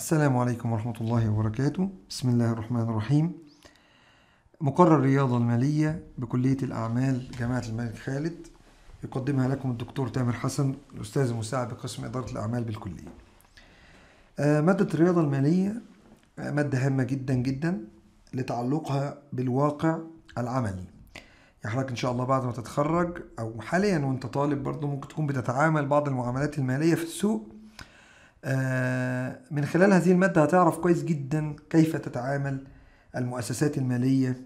السلام عليكم ورحمة الله وبركاته بسم الله الرحمن الرحيم مقرر الرياضة المالية بكلية الأعمال جامعة الملك خالد يقدمها لكم الدكتور تامر حسن الأستاذ المساعد بقسم إدارة الأعمال بالكلية آه، مادة الرياضة المالية آه، مادة هامة جدا جدا لتعلقها بالواقع العملي يحرك ان شاء الله بعد ما تتخرج او حاليا وانت طالب برضه ممكن تكون بتتعامل بعض المعاملات الماليه في السوق آه، من خلال هذه المادة هتعرف كويس جدا كيف تتعامل المؤسسات المالية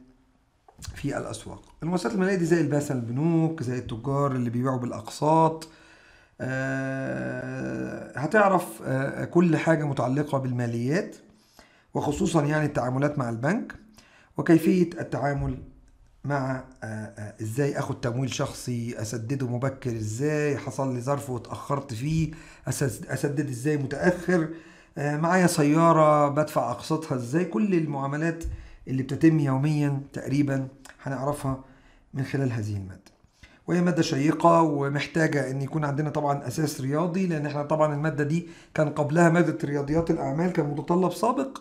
في الأسواق المؤسسات المالية دي زي الباسة البنوك زي التجار اللي بيبيعوا بالأقساط آه، هتعرف آه، كل حاجة متعلقة بالماليات وخصوصا يعني التعاملات مع البنك وكيفية التعامل مع آه، آه، ازاي اخد تمويل شخصي اسدده مبكر ازاي حصل لي ظرف واتاخرت فيه اسدد ازاي متاخر آه، معايا سياره بدفع اقساطها ازاي كل المعاملات اللي بتتم يوميا تقريبا هنعرفها من خلال هذه الماده وهي مادة شيقة ومحتاجة إن يكون عندنا طبعا أساس رياضي لأن إحنا طبعا المادة دي كان قبلها مادة رياضيات الأعمال كان متطلب سابق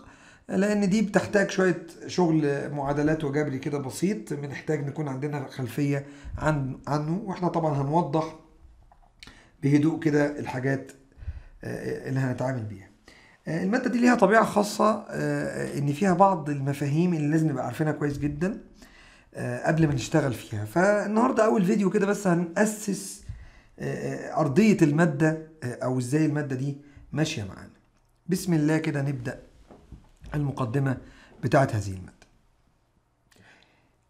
لان دي بتحتاج شويه شغل معادلات وجبري كده بسيط بنحتاج نكون عندنا خلفيه عن عنه واحنا طبعا هنوضح بهدوء كده الحاجات آه، اللي هنتعامل بيها آه، الماده دي ليها طبيعه خاصه آه، ان فيها بعض المفاهيم اللي لازم نبقى عارفينها كويس جدا قبل ما نشتغل فيها فالنهارده اول فيديو كده بس هنأسس ارضيه الماده او ازاي الماده دي ماشيه معانا بسم الله كده نبدأ المقدمة بتاعت هذه المادة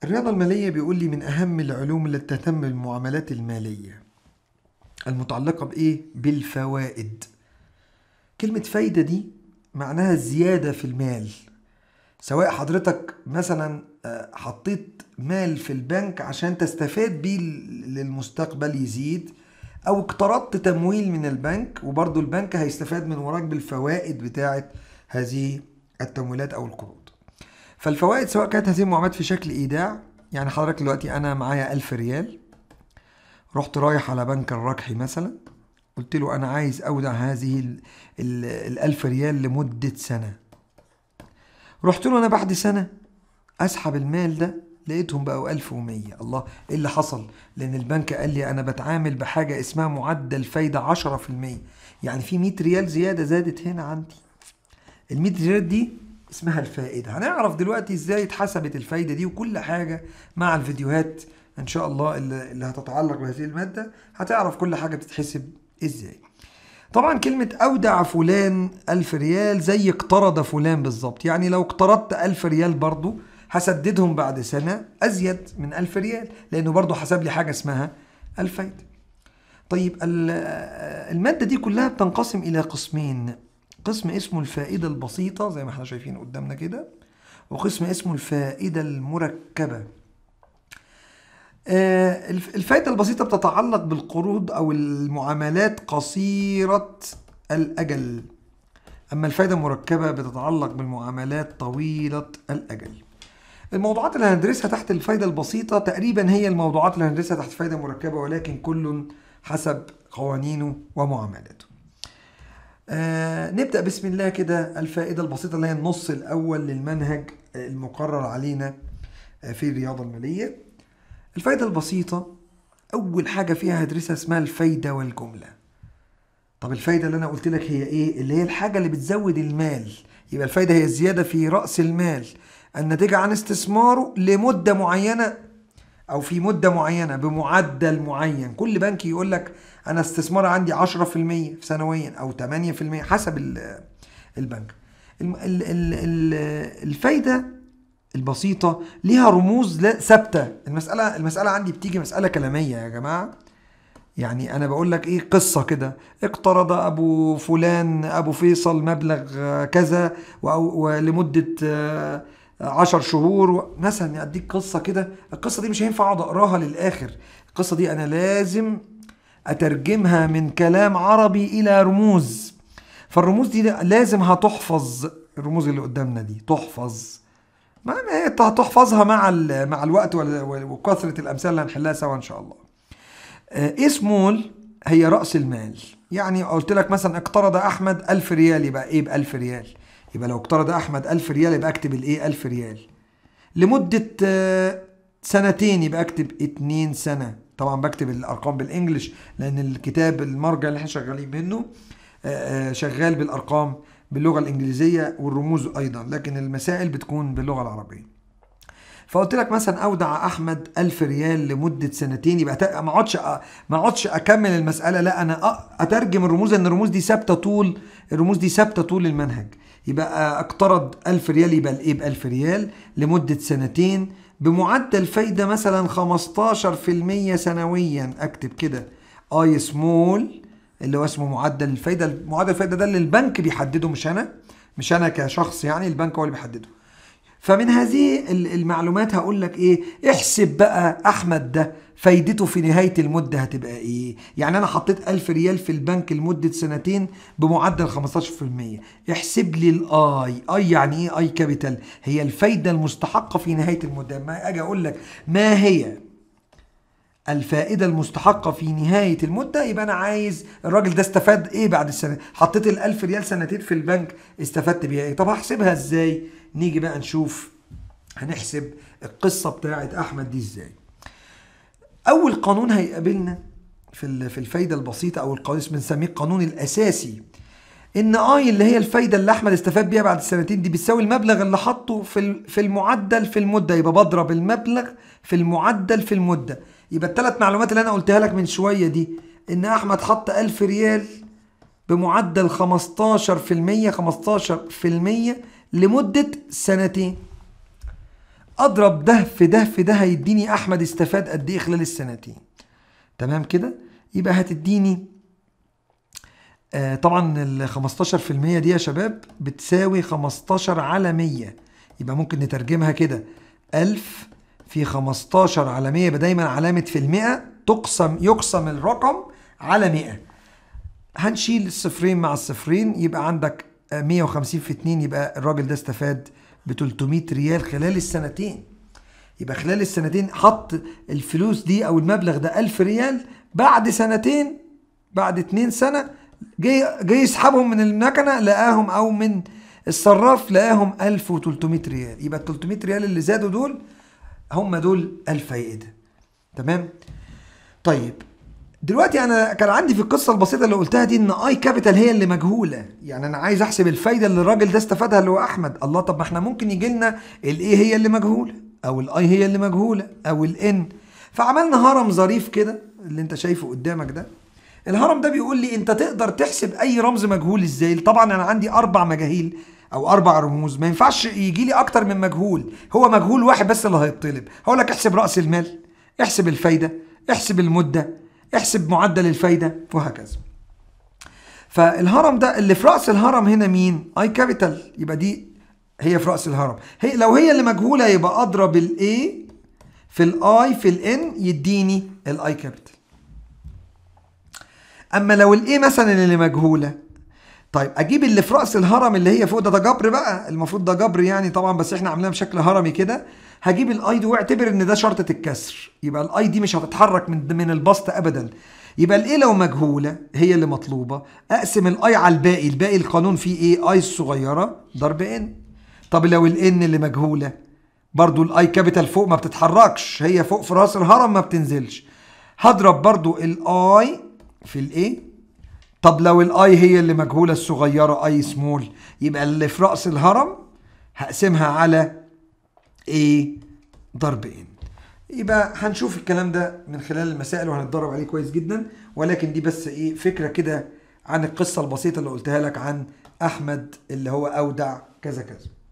الرياضة المالية بيقول لي من أهم العلوم التي تهتم بالمعاملات المالية المتعلقة بإيه؟ بالفوائد كلمة فايدة دي معناها زيادة في المال سواء حضرتك مثلا آه، حطيت مال في البنك عشان تستفاد بيه للمستقبل يزيد او اقترضت تمويل من البنك وبرضه البنك هيستفاد من وراك بالفوائد بتاعه هذه التمويلات أو القروض فالفوائد سواء كانت هذه المعاملات في شكل إيداع يعني حضرتك دلوقتي أنا معايا ألف ريال رحت رايح على بنك الركحي مثلا قلت له أنا عايز أودع هذه 1000 ريال لمدة سنة رحت له أنا بعد سنة أسحب المال ده لقيتهم بقوا 1100 الله ايه اللي حصل لان البنك قال لي انا بتعامل بحاجه اسمها معدل فايده 10% يعني في 100 ريال زياده زادت هنا عندي ال 100 ريت دي اسمها الفائده هنعرف دلوقتي ازاي اتحسبت الفايده دي وكل حاجه مع الفيديوهات ان شاء الله اللي هتتعلق بهذه الماده هتعرف كل حاجه بتتحسب ازاي طبعا كلمة أودع فلان ألف ريال زي اقترض فلان بالظبط يعني لو اقترضت ألف ريال برضو هسددهم بعد سنة أزيد من ألف ريال لأنه برضو حسب لي حاجة اسمها الفايدة طيب المادة دي كلها بتنقسم إلى قسمين قسم اسمه الفائدة البسيطة زي ما احنا شايفين قدامنا كده وقسم اسمه الفائدة المركبة آه، الفائدة البسيطة بتتعلق بالقروض أو المعاملات قصيرة الأجل أما الفائدة المركبة بتتعلق بالمعاملات طويلة الأجل الموضوعات اللي هندرسها تحت الفائدة البسيطة تقريبا هي الموضوعات اللي هندرسها تحت فائدة مركبة ولكن كل حسب قوانينه ومعاملاته آه نبدأ بسم الله كده الفائدة البسيطة اللي هي النص الأول للمنهج المقرر علينا آه، في الرياضة المالية الفائدة البسيطة أول حاجة فيها هدرسها اسمها الفايدة والجملة طب الفايدة اللي أنا قلت لك هي إيه؟ اللي هي الحاجة اللي بتزود المال يبقى الفايدة هي الزيادة في رأس المال الناتجة عن استثماره لمدة معينة او في مده معينه بمعدل معين كل بنك يقول لك انا استثمار عندي 10% في سنويا او 8% حسب البنك الفايده البسيطه ليها رموز ثابته المساله المساله عندي بتيجي مساله كلاميه يا جماعه يعني انا بقول لك ايه قصه كده اقترض ابو فلان ابو فيصل مبلغ كذا ولمده آه، 10 شهور مثلا اديك قصه كده القصه دي مش هينفع اقعد اقراها للاخر القصه دي انا لازم اترجمها من كلام عربي الى رموز فالرموز دي لازم هتحفظ الرموز اللي قدامنا دي تحفظ ما هتحفظها مع مع الوقت وكثره الامثال اللي هنحلها سوا ان شاء الله آه، ايه سمول هي راس المال يعني قلت لك مثلا اقترض احمد 1000 ريال يبقى ايه ب 1000 ريال يبقى لو اقترض احمد 1000 ريال يبقى اكتب الايه 1000 ريال لمده آه، سنتين يبقى اكتب 2 سنه طبعا بكتب الارقام بالانجلش لان الكتاب المرجع اللي احنا شغالين منه آه، آه، شغال بالارقام باللغه الانجليزيه والرموز ايضا لكن المسائل بتكون باللغه العربيه فقلت لك مثلا اودع احمد 1000 ريال لمده سنتين يبقى ما اقعدش ما اقعدش اكمل المساله لا انا اترجم الرموز ان الرموز دي ثابته طول الرموز دي ثابته طول المنهج يبقى آه، اقترض 1000 ريال يبقى الايه ب 1000 ريال لمده سنتين بمعدل فايده مثلا 15% سنويا اكتب كده اي سمول اللي هو اسمه معدل الفايده معدل الفايده ده اللي البنك بيحدده مش انا مش انا كشخص يعني البنك هو اللي بيحدده فمن هذه المعلومات هقول لك ايه احسب بقى احمد ده فايدته في نهاية المدة هتبقى ايه يعني انا حطيت 1000 ريال في البنك لمدة سنتين بمعدل 15% احسب لي الاي اي يعني ايه اي كابيتال هي الفايدة المستحقة في نهاية المدة ما اجي اقول لك ما هي الفائدة المستحقة في نهاية المدة يبقى أنا عايز الراجل ده استفاد إيه بعد السنة حطيت الألف ريال سنتين في البنك استفدت بيها إيه طب هحسبها إزاي نيجي بقى نشوف هنحسب القصة بتاعة أحمد دي إزاي أول قانون هيقابلنا في الفايدة البسيطة أو القانون بنسميه القانون الأساسي ان اي اللي هي الفايده اللي احمد استفاد بيها بعد السنتين دي بتساوي المبلغ اللي حطه في في المعدل في المده يبقى بضرب المبلغ في المعدل في المده يبقى الثلاث معلومات اللي انا قلتها لك من شويه دي ان احمد حط 1000 ريال بمعدل 15% 15% لمده سنتين اضرب ده في ده في ده هيديني احمد استفاد قد ايه خلال السنتين تمام كده يبقى هتديني آه، طبعا ال 15% دي يا شباب بتساوي 15 على 100 يبقى ممكن نترجمها كده 1000 في 15 على 100 يبقى دايما علامة في المئة تقسم يقسم الرقم على 100 هنشيل الصفرين مع الصفرين يبقى عندك 150 في 2 يبقى الراجل ده استفاد ب 300 ريال خلال السنتين يبقى خلال السنتين حط الفلوس دي او المبلغ ده 1000 ريال بعد سنتين بعد 2 سنه جه جه يسحبهم من المكنه لقاهم او من الصراف لقاهم 1300 ريال يبقى ال 300 ريال اللي زادوا دول هم دول الفائده تمام طيب دلوقتي انا كان عندي في القصه البسيطه اللي قلتها دي ان اي كابيتال هي اللي مجهوله يعني انا عايز احسب الفايده اللي الراجل ده استفادها اللي هو احمد الله طب ما احنا ممكن يجي لنا الاي هي اللي مجهوله او الاي هي اللي مجهوله او الان فعملنا هرم ظريف كده اللي انت شايفه قدامك ده الهرم ده بيقول لي انت تقدر تحسب اي رمز مجهول ازاي طبعا انا عندي اربع مجاهيل او اربع رموز ما ينفعش يجي لي اكتر من مجهول هو مجهول واحد بس اللي هيطلب هقول لك احسب راس المال احسب الفايده احسب المده احسب معدل الفايده وهكذا فالهرم ده اللي في راس الهرم هنا مين اي كابيتال يبقى دي هي في راس الهرم هي لو هي اللي مجهوله يبقى اضرب الاي في الاي في الان يديني الاي كابيتال اما لو الايه مثلا اللي مجهوله طيب اجيب اللي في راس الهرم اللي هي فوق ده ده جبر بقى المفروض ده جبر يعني طبعا بس احنا عاملينها بشكل هرمي كده هجيب الاي دي واعتبر ان ده شرطه الكسر يبقى الاي دي مش هتتحرك من من البسط ابدا يبقى الايه لو مجهوله هي اللي مطلوبه اقسم الاي على الباقي الباقي القانون فيه ايه اي الصغيره ضرب ان طب لو الان اللي مجهوله برضو الاي كابيتال فوق ما بتتحركش هي فوق في راس الهرم ما بتنزلش هضرب برضو الاي في الايه طب لو الاي هي اللي مجهوله الصغيره اي سمول يبقى اللي في راس الهرم هقسمها على ايه ضرب ان يبقى هنشوف الكلام ده من خلال المسائل وهنتدرب عليه كويس جدا ولكن دي بس ايه فكره كده عن القصه البسيطه اللي قلتها لك عن احمد اللي هو اودع كذا كذا